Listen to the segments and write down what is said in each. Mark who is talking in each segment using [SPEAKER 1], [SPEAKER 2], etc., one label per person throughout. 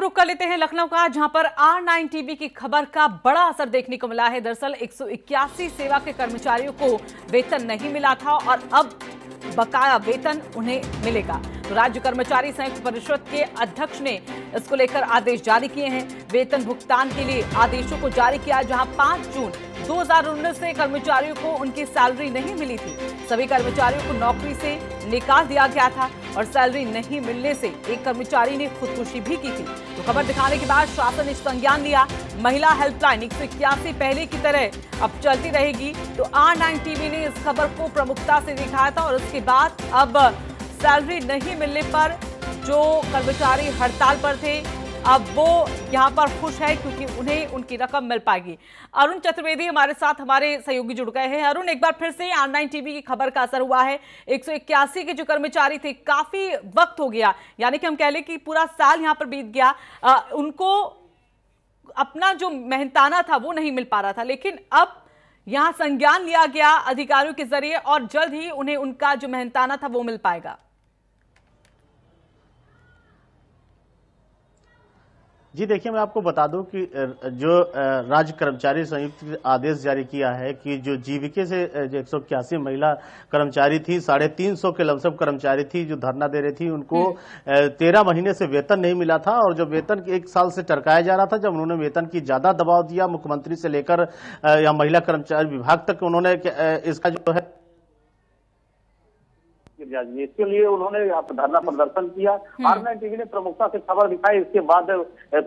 [SPEAKER 1] रुक कर लेते हैं लखनऊ का जहां पर आर नाइन टीवी की खबर का बड़ा असर देखने को मिला है दरअसल 181 सेवा के कर्मचारियों को वेतन नहीं मिला था और अब बकाया वेतन उन्हें मिलेगा तो राज्य कर्मचारी संयुक्त परिषद के अध्यक्ष ने इसको लेकर आदेश जारी किए हैं वेतन भुगतान के लिए आदेशों को जारी किया जहां 5 जून 2019 से कर्मचारियों को उनकी सैलरी नहीं मिली थी सभी कर्मचारियों को नौकरी से निकाल दिया गया था और सैलरी नहीं मिलने से एक कर्मचारी ने खुदकुशी भी की थी तो खबर दिखाने के बाद शासन ने संज्ञान लिया महिला हेल्पलाइन एक सौ पहले की तरह अब चलती रहेगी तो आर नाइन टीवी ने इस खबर को प्रमुखता से दिखाया था और उसके बाद अब सैलरी नहीं मिलने पर जो कर्मचारी हड़ताल पर थे अब वो यहाँ पर खुश है क्योंकि उन्हें उनकी रकम मिल पाएगी अरुण चतुर्वेदी हमारे साथ हमारे सहयोगी जुड़ गए हैं अरुण एक बार फिर से ऑनलाइन टीवी की खबर का असर हुआ है एक के जो कर्मचारी थे काफी वक्त हो गया यानी कि हम कह लें कि पूरा साल यहाँ पर बीत गया आ, उनको अपना जो मेहनताना था वो नहीं मिल पा रहा था लेकिन अब यहाँ संज्ञान लिया गया अधिकारियों के जरिए और जल्द ही उन्हें उनका जो मेहनताना था वो मिल पाएगा
[SPEAKER 2] जी देखिए मैं आपको बता दूं कि जो राज्य कर्मचारी संयुक्त आदेश जारी किया है कि जो जीविके से जो एक महिला कर्मचारी थी साढ़े तीन सौ के लमसम कर्मचारी थी जो धरना दे रही थी उनको हम्म। तेरह महीने से वेतन नहीं मिला था और जो वेतन एक साल से टरकाया जा रहा था जब उन्होंने वेतन की ज्यादा दबाव दिया मुख्यमंत्री से लेकर या महिला कर्मचारी विभाग तक उन्होंने इसका जो है जाएगी इसके लिए उन्होंने धरना प्रदर्शन किया हम्म। आर एन टीवी ने प्रमुखता से खबर दिखाई इसके बाद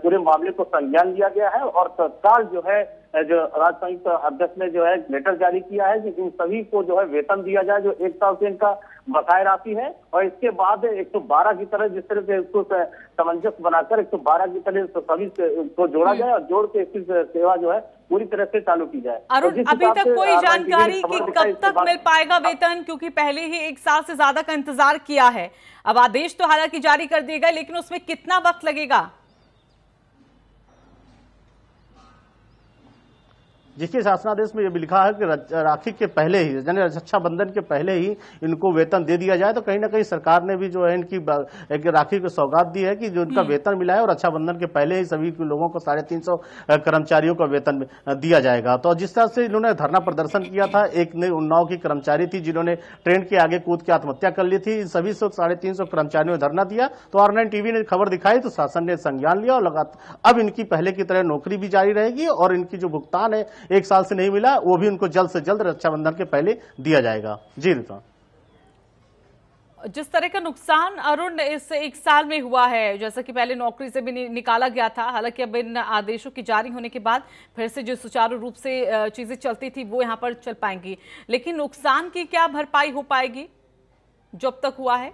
[SPEAKER 2] पूरे मामले को संज्ञान लिया गया है और तत्काल जो है जो राज्य संयुक्त अध्यक्ष ने जो है लेटर जारी किया है कि इन सभी को जो है वेतन दिया जाए जो एक साल से इनका बकाया राशि है और इसके बाद बारह की तरह जिस तरह से इसको समंजस बनाकर बारह की तरह सभी को जोड़ा हम्म। जाए और जोड़ के इसकी सेवा जो है पूरी तरह से चालू की जाए तो अरुण अभी तक कोई जानकारी कि कब
[SPEAKER 1] तक मिल पाएगा वेतन क्योंकि पहले ही एक साल से ज्यादा का इंतजार किया है अब आदेश तो हालांकि जारी कर दिएगा लेकिन उसमें कितना वक्त लगेगा
[SPEAKER 2] जिसके शासनादेश में ये भी लिखा है कि राखी के पहले ही यानी रक्षाबंधन के पहले ही इनको वेतन दे दिया जाए तो कहीं ना कहीं सरकार ने भी जो है इनकी एक राखी को सौगात दी है कि जो इनका हम्म। वेतन मिला है और रक्षाबंधन के पहले ही सभी लोगों को साढ़े तीन सौ कर्मचारियों का वेतन दिया जाएगा तो जिस तरह से इन्होंने धरना प्रदर्शन किया था एक ने उन्नाव की कर्मचारी थी जिन्होंने ट्रेन के आगे कूद के आत्महत्या कर ली थी सभी सौ साढ़े तीन सौ कर्मचारियों ने धरना दिया तो आर नाइन टीवी ने खबर दिखाई तो शासन ने संज्ञान लिया और लगातार अब इनकी पहले की तरह नौकरी भी जारी रहेगी और इनकी जो भुगतान है एक साल से नहीं मिला वो भी उनको जल्द से जल्द रक्षाबंधन के पहले दिया जाएगा जी रिता
[SPEAKER 1] जिस तरह का नुकसान अरुण इस एक साल में हुआ है जैसा कि पहले नौकरी से भी निकाला गया था हालांकि अब इन आदेशों की जारी होने के बाद फिर से जो सुचारू रूप से चीज़ें चलती थी वो यहां पर चल पाएंगी लेकिन नुकसान की क्या भरपाई हो पाएगी जब तक हुआ है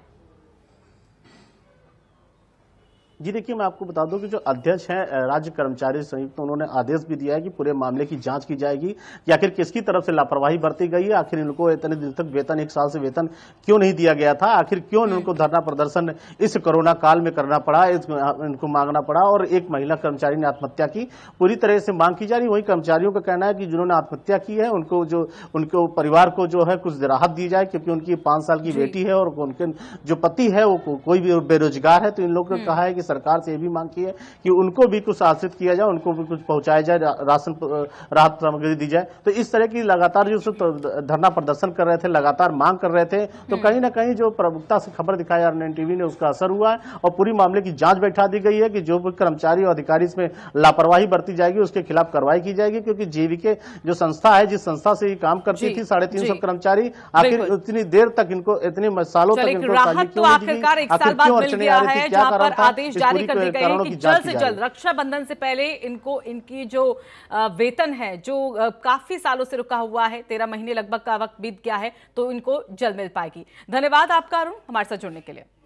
[SPEAKER 2] जी देखिए मैं आपको बता दूं कि जो अध्यक्ष हैं राज्य कर्मचारी संयुक्त तो उन्होंने आदेश भी दिया है कि पूरे मामले की जांच की जाएगी कि आखिर किसकी तरफ से लापरवाही बरती गई है आखिर इनको इतने दिन तक वेतन एक साल से वेतन क्यों नहीं दिया गया था आखिर क्यों हम्म। इनको धरना प्रदर्शन इस कोरोना काल में करना पड़ा इस इनको मांगना पड़ा और एक महिला कर्मचारी ने आत्महत्या की पूरी तरह से मांग की जा रही वही कर्मचारियों का कहना है कि जिन्होंने आत्महत्या की है उनको जो उनको परिवार को जो है कुछ राहत दी जाए क्योंकि उनकी पांच साल की बेटी है और उनके जो पति है वो कोई भी बेरोजगार है तो इन लोगों ने हम्म। कहा है कि सरकार से ये भी मांग की है कि उनको भी कुछ आश्रित किया जाए उनको भी कुछ पहुंचाया जाए राशन राहत सामग्री दी जाए तो इस तरह की लगातार जो धरना प्रदर्शन कर रहे थे लगातार मांग कर रहे थे तो हम्म। कहीं ना कहीं जो प्रमुखता से खबर दिखाई आर टीवी ने उसका असर हुआ है और पूरी मामले की जांच बैठा दी गई है कि जो कर्मचारी और अधिकारी इसमें लापरवाही बरती जाएगी उसके खिलाफ कार्रवाई की जाएगी क्योंकि जेवीके जो संस्था है जिस संस्था से काम करती थी साढ़े तीन सौ कर्मचारी आखिर इतनी देर तक इनको इतने सालों तक इनको तो आखिरकार एक साल बाद मिल गया है जहां पर आदेश जारी कर दी गई है कि जल्द से जल्द
[SPEAKER 1] रक्षाबंधन से पहले इनको इनकी जो वेतन है जो काफी सालों से रुका हुआ है तेरह महीने लगभग का वक्त बीत गया है तो इनको जल्द मिल पाएगी धन्यवाद आपका अरुण हमारे साथ जुड़ने के लिए